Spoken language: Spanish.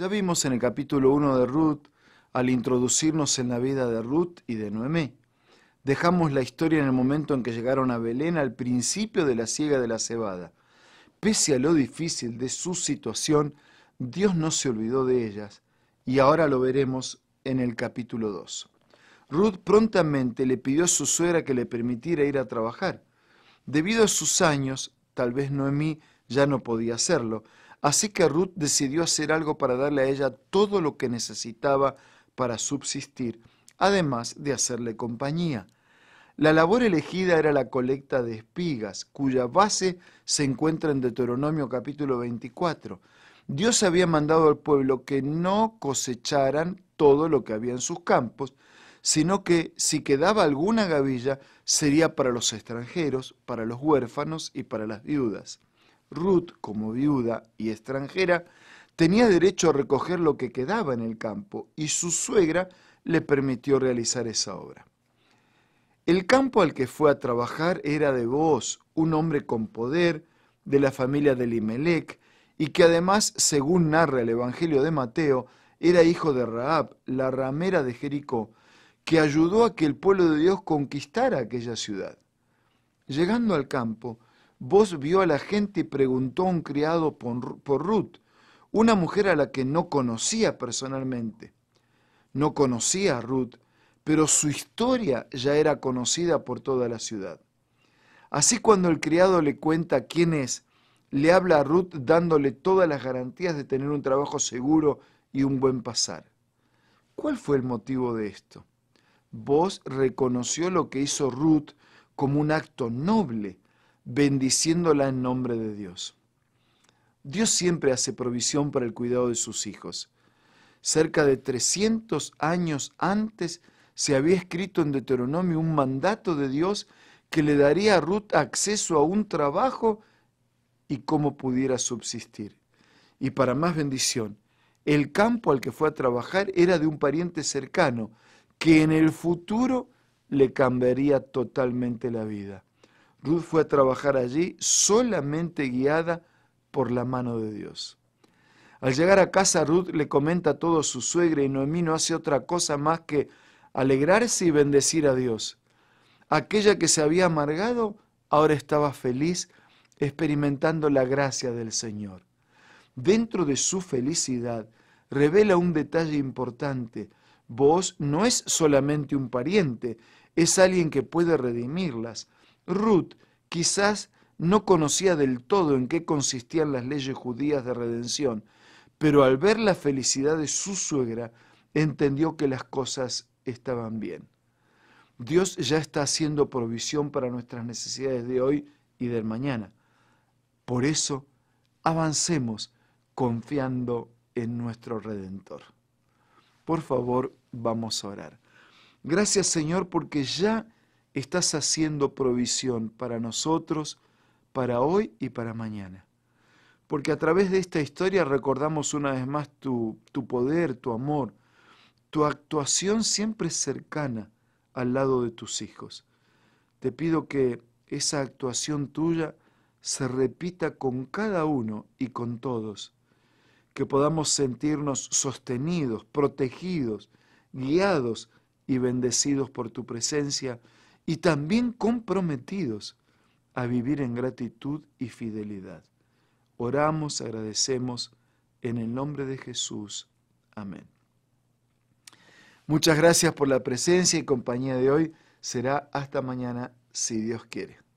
Ya vimos en el capítulo 1 de Ruth, al introducirnos en la vida de Ruth y de Noemí. Dejamos la historia en el momento en que llegaron a Belén al principio de la siega de la cebada. Pese a lo difícil de su situación, Dios no se olvidó de ellas y ahora lo veremos en el capítulo 2. Ruth prontamente le pidió a su suegra que le permitiera ir a trabajar. Debido a sus años, tal vez Noemí ya no podía hacerlo, Así que Ruth decidió hacer algo para darle a ella todo lo que necesitaba para subsistir, además de hacerle compañía. La labor elegida era la colecta de espigas, cuya base se encuentra en Deuteronomio capítulo 24. Dios había mandado al pueblo que no cosecharan todo lo que había en sus campos, sino que si quedaba alguna gavilla sería para los extranjeros, para los huérfanos y para las viudas. Ruth, como viuda y extranjera, tenía derecho a recoger lo que quedaba en el campo y su suegra le permitió realizar esa obra. El campo al que fue a trabajar era de Boaz, un hombre con poder de la familia de Limelec, y que además, según narra el Evangelio de Mateo, era hijo de Raab, la ramera de Jericó, que ayudó a que el pueblo de Dios conquistara aquella ciudad. Llegando al campo, Vos vio a la gente y preguntó a un criado por Ruth, una mujer a la que no conocía personalmente. No conocía a Ruth, pero su historia ya era conocida por toda la ciudad. Así cuando el criado le cuenta quién es, le habla a Ruth dándole todas las garantías de tener un trabajo seguro y un buen pasar. ¿Cuál fue el motivo de esto? Vos reconoció lo que hizo Ruth como un acto noble, bendiciéndola en nombre de Dios. Dios siempre hace provisión para el cuidado de sus hijos. Cerca de 300 años antes se había escrito en Deuteronomio un mandato de Dios que le daría a Ruth acceso a un trabajo y cómo pudiera subsistir. Y para más bendición, el campo al que fue a trabajar era de un pariente cercano que en el futuro le cambiaría totalmente la vida. Ruth fue a trabajar allí solamente guiada por la mano de Dios. Al llegar a casa, Ruth le comenta todo su suegra y Noemí no hace otra cosa más que alegrarse y bendecir a Dios. Aquella que se había amargado ahora estaba feliz experimentando la gracia del Señor. Dentro de su felicidad revela un detalle importante. Vos no es solamente un pariente, es alguien que puede redimirlas Ruth quizás no conocía del todo en qué consistían las leyes judías de redención, pero al ver la felicidad de su suegra, entendió que las cosas estaban bien. Dios ya está haciendo provisión para nuestras necesidades de hoy y del mañana. Por eso, avancemos confiando en nuestro Redentor. Por favor, vamos a orar. Gracias Señor porque ya estás haciendo provisión para nosotros, para hoy y para mañana. Porque a través de esta historia recordamos una vez más tu, poder, tu amor, tu actuación siempre cercana al lado de tus hijos. Te pido que esa actuación tuya se repita con cada uno y con todos, que podamos sentirnos sostenidos, protegidos, guiados y bendecidos por tu presencia y también comprometidos a vivir en gratitud y fidelidad. Oramos, agradecemos en el nombre de Jesús. Amén. Muchas gracias por la presencia y compañía de hoy. Será hasta mañana si Dios quiere.